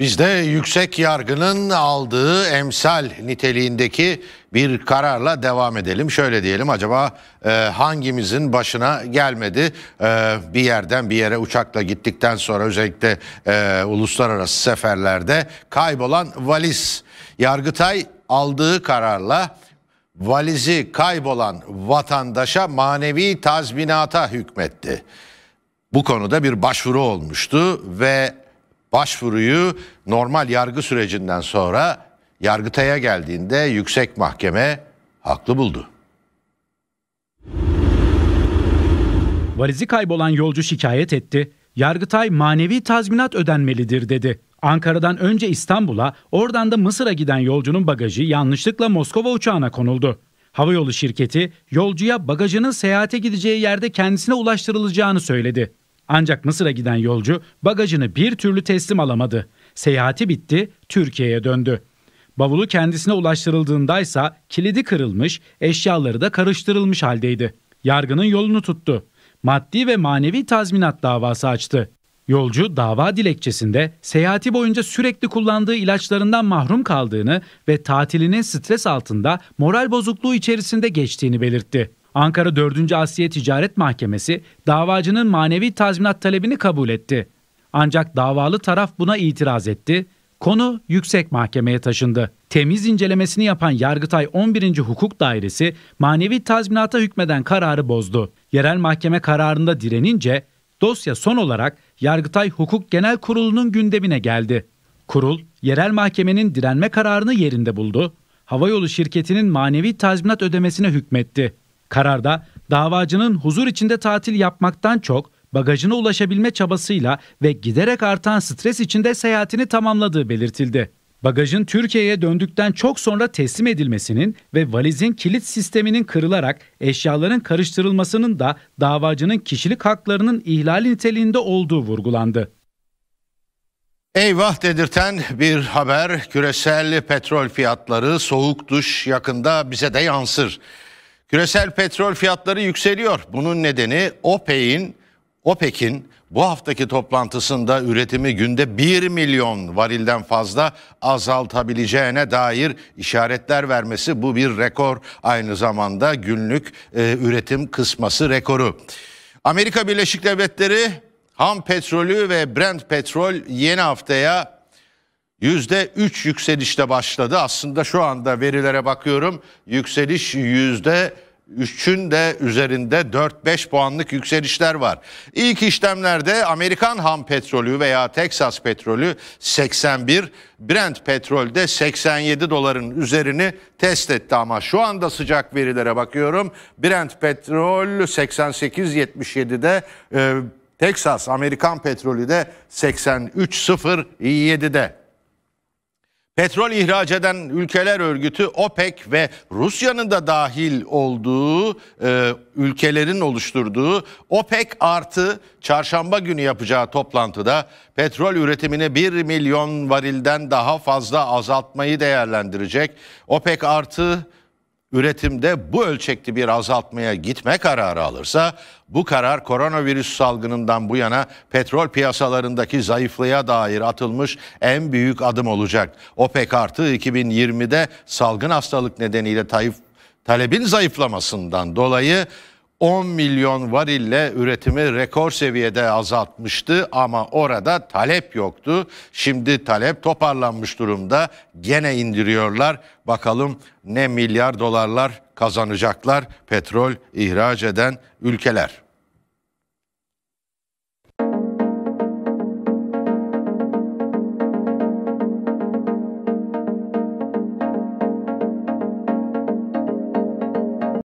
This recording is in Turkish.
Bizde yüksek yargının aldığı emsal niteliğindeki bir kararla devam edelim. Şöyle diyelim acaba e, hangimizin başına gelmedi e, bir yerden bir yere uçakla gittikten sonra özellikle e, uluslararası seferlerde kaybolan valiz. Yargıtay aldığı kararla valizi kaybolan vatandaşa manevi tazminata hükmetti. Bu konuda bir başvuru olmuştu ve başvuruyu normal yargı sürecinden sonra Yargıtay'a geldiğinde yüksek mahkeme haklı buldu. Valizi kaybolan yolcu şikayet etti. Yargıtay manevi tazminat ödenmelidir dedi. Ankara'dan önce İstanbul'a, oradan da Mısır'a giden yolcunun bagajı yanlışlıkla Moskova uçağına konuldu. Havayolu şirketi yolcuya bagajının seyahate gideceği yerde kendisine ulaştırılacağını söyledi. Ancak Mısır'a giden yolcu bagajını bir türlü teslim alamadı. Seyahati bitti, Türkiye'ye döndü. Bavulu kendisine ulaştırıldığında ise kilidi kırılmış, eşyaları da karıştırılmış haldeydi. Yargının yolunu tuttu. Maddi ve manevi tazminat davası açtı. Yolcu dava dilekçesinde seyahati boyunca sürekli kullandığı ilaçlarından mahrum kaldığını ve tatilinin stres altında moral bozukluğu içerisinde geçtiğini belirtti. Ankara 4. Asya Ticaret Mahkemesi davacının manevi tazminat talebini kabul etti. Ancak davalı taraf buna itiraz etti. Konu yüksek mahkemeye taşındı. Temiz incelemesini yapan Yargıtay 11. Hukuk Dairesi manevi tazminata hükmeden kararı bozdu. Yerel mahkeme kararında direnince dosya son olarak Yargıtay Hukuk Genel Kurulu'nun gündemine geldi. Kurul, yerel mahkemenin direnme kararını yerinde buldu. Havayolu şirketinin manevi tazminat ödemesine hükmetti. Kararda davacının huzur içinde tatil yapmaktan çok bagajına ulaşabilme çabasıyla ve giderek artan stres içinde seyahatini tamamladığı belirtildi. Bagajın Türkiye'ye döndükten çok sonra teslim edilmesinin ve valizin kilit sisteminin kırılarak eşyaların karıştırılmasının da davacının kişilik haklarının ihlali niteliğinde olduğu vurgulandı. Eyvah dedirten bir haber küresel petrol fiyatları soğuk duş yakında bize de yansır. Küresel petrol fiyatları yükseliyor. Bunun nedeni OPEC'in OPEC'in bu haftaki toplantısında üretimi günde 1 milyon varilden fazla azaltabileceğine dair işaretler vermesi bu bir rekor. Aynı zamanda günlük e, üretim kısması rekoru. Amerika Birleşik Devletleri ham petrolü ve Brent petrol yeni haftaya Yüzde üç yükselişte başladı. Aslında şu anda verilere bakıyorum. Yükseliş yüzde üçün de üzerinde 4-5 puanlık yükselişler var. İlk işlemlerde Amerikan ham petrolü veya Texas petrolü 81, Brent petrolde 87 doların üzerini test etti ama şu anda sıcak verilere bakıyorum. Brent petrol 88.77'de e, Texas Amerikan petrolü de 83.07'de. Petrol ihraç eden ülkeler örgütü OPEC ve Rusya'nın da dahil olduğu e, ülkelerin oluşturduğu OPEC artı çarşamba günü yapacağı toplantıda petrol üretimini 1 milyon varilden daha fazla azaltmayı değerlendirecek. OPEC artı üretimde bu ölçekli bir azaltmaya gitme kararı alırsa bu karar koronavirüs salgınından bu yana petrol piyasalarındaki zayıflığa dair atılmış en büyük adım olacak. OPEC artı 2020'de salgın hastalık nedeniyle tayıf, talebin zayıflamasından dolayı 10 milyon varille üretimi rekor seviyede azaltmıştı ama orada talep yoktu. Şimdi talep toparlanmış durumda. Gene indiriyorlar. Bakalım ne milyar dolarlar kazanacaklar petrol ihraç eden ülkeler.